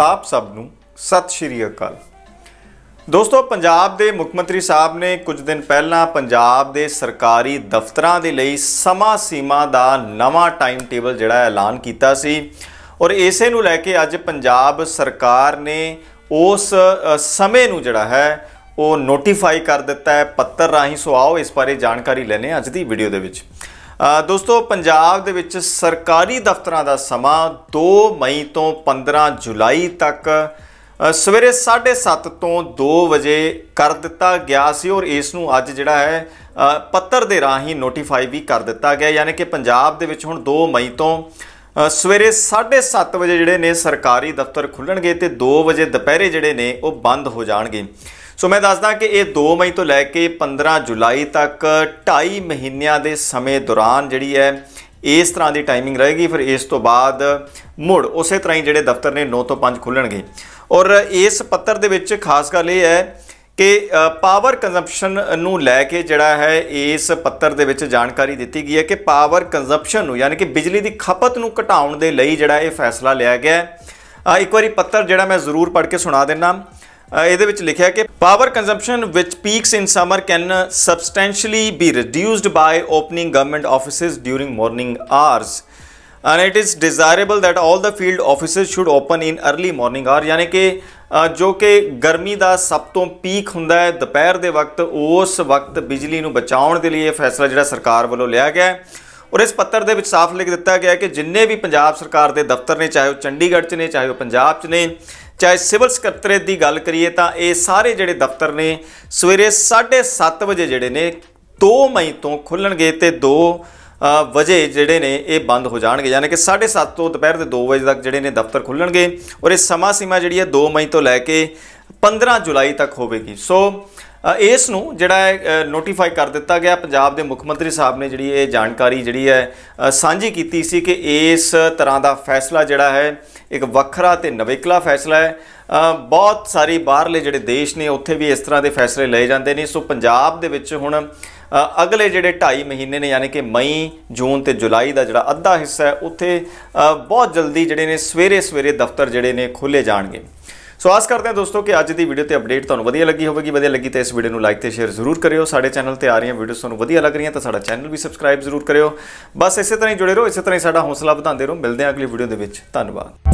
ਆਪ ਸਭ ਨੂੰ ਸਤਿ ਸ਼੍ਰੀ ਅਕਾਲ ਦੋਸਤੋ ਪੰਜਾਬ ਦੇ ਮੁੱਖ ਮੰਤਰੀ ਸਾਹਿਬ ਨੇ ਕੁਝ ਦਿਨ ਪਹਿਲਾਂ ਪੰਜਾਬ ਦੇ ਸਰਕਾਰੀ ਦਫ਼ਤਰਾਂ ਦੇ ਲਈ ਸਮਾਂ ਸੀਮਾ ਦਾ ਨਵਾਂ ਟਾਈਮ ਟੇਬਲ ਜਿਹੜਾ ਐਲਾਨ ਕੀਤਾ ਸੀ ਔਰ ਇਸੇ ਨੂੰ ਲੈ ਕੇ ਅੱਜ ਪੰਜਾਬ ਸਰਕਾਰ ਨੇ ਉਸ ਸਮੇਂ ਨੂੰ ਜਿਹੜਾ ਹੈ ਉਹ ਨੋਟੀਫਾਈ ਕਰ ਦਿੱਤਾ ਹੈ ਪੱਤਰ ਰਾਹੀਂ ਸੋ ਆਓ ਇਸ ਬਾਰੇ ਜਾਣਕਾਰੀ ਲੈਣੇ ਅੱਜ ਦੀ ਵੀਡੀਓ ਦੇ ਵਿੱਚ ਦੋਸਤੋ ਪੰਜਾਬ ਦੇ ਵਿੱਚ ਸਰਕਾਰੀ ਦਫ਼ਤਰਾਂ ਦਾ ਸਮਾਂ 2 ਮਈ ਤੋਂ 15 ਜੁਲਾਈ ਤੱਕ ਸਵੇਰੇ 7:30 ਤੋਂ 2 ਵਜੇ ਕਰ ਦਿੱਤਾ ਗਿਆ ਸੀ ਔਰ ਇਸ ਨੂੰ ਅੱਜ ਜਿਹੜਾ ਹੈ ਪੱਤਰ ਦੇ ਰਾਹੀਂ ਨੋਟੀਫਾਈ ਵੀ ਕਰ ਦਿੱਤਾ ਗਿਆ ਯਾਨੀ ਕਿ ਪੰਜਾਬ ਦੇ ਵਿੱਚ ਹੁਣ 2 ਮਈ ਤੋਂ ਸਵੇਰੇ 7:30 ਵਜੇ ਜਿਹੜੇ ਨੇ ਸਰਕਾਰੀ ਦਫ਼ਤਰ ਖੁੱਲਣਗੇ ਤੇ 2 ਵਜੇ ਦੁਪਹਿਰੇ ਜਿਹੜੇ ਨੇ ਉਹ ਬੰਦ ਹੋ ਜਾਣਗੇ ਸੋ ਮੈਂ ਦੱਸਦਾ ਕਿ ਇਹ 2 ਮਈ ਤੋਂ ਲੈ ਕੇ 15 ਜੁਲਾਈ ਤੱਕ 2.5 ਮਹੀਨਿਆਂ ਦੇ ਸਮੇਂ ਦੌਰਾਨ ਜਿਹੜੀ ਹੈ ਇਸ ਤਰ੍ਹਾਂ ਦੀ ਟਾਈਮਿੰਗ ਰਹੇਗੀ ਫਿਰ ਇਸ ਤੋਂ ਬਾਅਦ ਮੁੜ ਉਸੇ ਤਰ੍ਹਾਂ ਹੀ ਜਿਹੜੇ ਦਫ਼ਤਰ ਨੇ 9 ਤੋਂ 5 ਖੁੱਲਣਗੇ ਔਰ ਇਸ ਪੱਤਰ ਦੇ ਵਿੱਚ ਖਾਸ ਗੱਲ ਇਹ ਹੈ ਕਿ ਪਾਵਰ ਕੰਜ਼ੰਪਸ਼ਨ ਨੂੰ ਲੈ ਕੇ ਜਿਹੜਾ ਹੈ ਇਸ ਪੱਤਰ ਦੇ ਵਿੱਚ ਜਾਣਕਾਰੀ ਦਿੱਤੀ ਗਈ ਹੈ ਕਿ ਪਾਵਰ ਕੰਜ਼ੰਪਸ਼ਨ ਨੂੰ ਯਾਨੀ ਕਿ ਬਿਜਲੀ ਦੀ ਖਪਤ ਨੂੰ ਘਟਾਉਣ ਦੇ ਲਈ ਜਿਹੜਾ ਇਹ ਫੈਸਲਾ ਲਿਆ ਗਿਆ ਹੈ ਇੱਕ ਵਾਰੀ ਪੱਤਰ ਜਿਹੜਾ ਮੈਂ ਜ਼ਰੂਰ ਪੜ੍ਹ ਕੇ ਸੁਣਾ ਦਿੰਨਾ ਇਹਦੇ ਵਿੱਚ ਲਿਖਿਆ ਕਿ ਪਾਵਰ ਕੰਜ਼ੰਪਸ਼ਨ ਵਿਚ peaks in summer can substantially be reduced by opening government offices during morning hours and it is desirable that all the field offices should open in early morning hours ਯਾਨੀ ਕਿ ਜੋ ਕਿ ਗਰਮੀ ਦਾ ਸਭ ਤੋਂ peak ਹੁੰਦਾ ਹੈ ਦੁਪਹਿਰ ਦੇ ਵਕਤ ਉਸ ਵਕਤ ਬਿਜਲੀ ਨੂੰ ਬਚਾਉਣ ਦੇ ਲਈ ਇਹ ਫੈਸਲਾ ਜਿਹੜਾ ਸਰਕਾਰ ਵੱਲੋਂ ਲਿਆ ਗਿਆ ਹੈ ਔਰ ਇਸ ਪੱਤਰ ਦੇ ਵਿੱਚ ਸਾਫ਼ ਲਿਖ ਦਿੱਤਾ ਗਿਆ ਕਿ ਜਿੰਨੇ ਵੀ ਪੰਜਾਬ ਸਰਕਾਰ ਦੇ ਦਫ਼ਤਰ ਨੇ ਚਾਹੇ ਉਹ ਚੰਡੀਗੜ੍ਹ 'ਚ ਨੇ ਚਾਹੇ ਉਹ ਪੰਜਾਬ 'ਚ ਨੇ ਚਾਹੇ ਸਿਵਲ ਸਕੱਤਰੇ ਦੀ ਗੱਲ ਕਰੀਏ ਤਾਂ ਇਹ ਸਾਰੇ ਜਿਹੜੇ ਦਫ਼ਤਰ ਨੇ ਸਵੇਰੇ 7:30 ਵਜੇ ਜਿਹੜੇ ਨੇ 2 ਮਈ ਤੋਂ ਖੁੱਲਣਗੇ ਤੇ 2 ਵਜੇ ਜਿਹੜੇ ਨੇ ਇਹ ਬੰਦ ਹੋ ਜਾਣਗੇ ਯਾਨੀ ਕਿ 7:30 ਤੋਂ ਦੁਪਹਿਰ ਦੇ 2 ਵਜੇ ਤੱਕ ਜਿਹੜੇ ਨੇ ਦਫ਼ਤਰ ਖੁੱਲਣਗੇ ਔਰ ਇਹ ਸਮਾਂ ਸੀਮਾ ਜਿਹੜੀ ਹੈ 2 ਮਈ ਤੋਂ ਲੈ ਕੇ 15 ਜੁਲਾਈ ਤੱਕ ਹੋਵੇਗੀ ਸੋ ਇਸ ਨੂੰ ਜਿਹੜਾ ਨੋਟੀਫਾਈ ਕਰ ਦਿੱਤਾ ਗਿਆ ਪੰਜਾਬ ਦੇ ਮੁੱਖ ਮੰਤਰੀ ਸਾਹਿਬ ਨੇ ਜਿਹੜੀ ਇਹ ਜਾਣਕਾਰੀ ਜਿਹੜੀ ਹੈ ਸਾਂਝੀ ਕੀਤੀ ਸੀ ਕਿ ਇਸ ਤਰ੍ਹਾਂ ਦਾ ਫੈਸਲਾ ਜਿਹੜਾ ਹੈ ਇੱਕ ਵੱਖਰਾ ਤੇ ਨਵੇਕਲਾ ਫੈਸਲਾ ਹੈ ਬਹੁਤ ਸਾਰੀ ਬਾਹਰਲੇ ਜਿਹੜੇ ਦੇਸ਼ ਨੇ ਉੱਥੇ ਵੀ ਇਸ ਤਰ੍ਹਾਂ ਦੇ ਫੈਸਲੇ ਲਏ ਜਾਂਦੇ ਨੇ ਸੋ ਪੰਜਾਬ ਦੇ ਵਿੱਚ ਹੁਣ ਅਗਲੇ ਜਿਹੜੇ 2.5 ਮਹੀਨੇ ਨੇ ਯਾਨੀ ਕਿ ਮਈ ਜੂਨ ਤੇ ਜੁਲਾਈ ਦਾ ਜਿਹੜਾ ਅੱਧਾ ਹਿੱਸਾ ਹੈ ਉੱਥੇ ਬਹੁਤ ਜਲਦੀ ਜਿਹੜੇ ਨੇ ਸਵੇਰੇ ਸਵੇਰੇ ਦਫ਼ਤਰ ਜਿਹੜੇ ਨੇ ਖੁੱਲੇ ਜਾਣਗੇ ਸੋ ਆਸ ਕਰਦੇ ਹਾਂ ਦੋਸਤੋ ਕਿ ਅੱਜ ਦੀ ਵੀਡੀਓ ਤੇ ਅਪਡੇਟ ਤੁਹਾਨੂੰ ਵਧੀਆ ਲੱਗੀ ਹੋਵੇਗੀ ਵਧੀਆ ਲੱਗੀ ਤਾਂ ਇਸ ਵੀਡੀਓ ਨੂੰ ਲਾਈਕ ਤੇ ਸ਼ੇਅਰ ਜ਼ਰੂਰ ਕਰਿਓ ਸਾਡੇ ਚੈਨਲ ਤੇ ਆ ਰਹੀਆਂ ਵੀਡੀਓਸ ਤੁਹਾਨੂੰ ਵਧੀਆ ਲੱਗ ਰਹੀਆਂ ਤਾਂ ਸਾਡਾ ਚੈਨਲ ਵੀ ਸਬਸਕ੍ਰਾਈਬ ਜ਼ਰੂਰ ਕਰਿਓ ਬਸ ਇਸੇ ਤਰ੍ਹਾਂ ਹੀ ਜੁੜੇ ਰਹੋ ਇਸੇ ਤਰ੍ਹਾਂ ਹੀ ਸਾਡਾ ਹੌਸਲਾ ਵਧਾਉਂਦੇ ਰਹੋ ਮਿਲਦੇ ਹਾਂ ਅਗਲੀ ਵੀਡੀਓ ਦੇ ਵਿੱਚ ਧੰਨਵਾਦ